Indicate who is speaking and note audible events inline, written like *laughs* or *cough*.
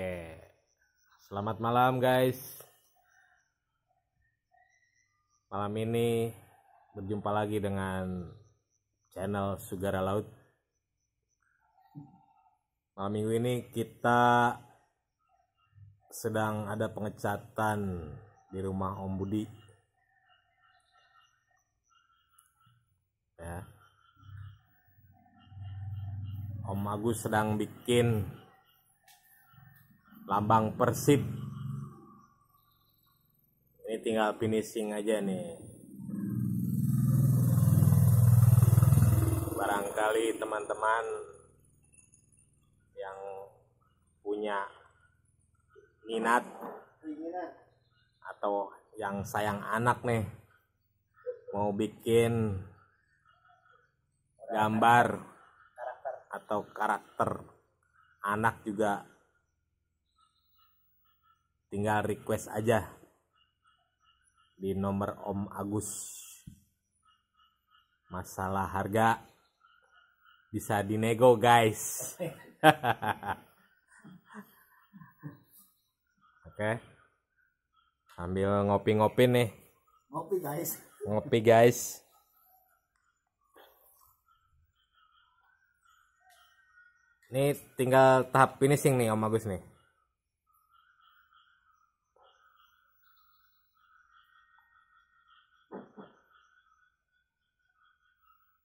Speaker 1: Oke. Selamat malam guys. Malam ini berjumpa lagi dengan channel Sugara Laut. Malam minggu ini kita sedang ada pengecatan di rumah Om Budi. Ya. Om Agus sedang bikin lambang Persib. Ini tinggal finishing aja nih. Barangkali teman-teman yang punya minat atau yang sayang anak nih mau bikin gambar atau karakter anak juga tinggal request aja di nomor Om Agus masalah harga bisa dinego guys *laughs* oke okay. sambil ngopi-ngopi nih ngopi guys ngopi guys ini tinggal tahap finishing nih Om Agus nih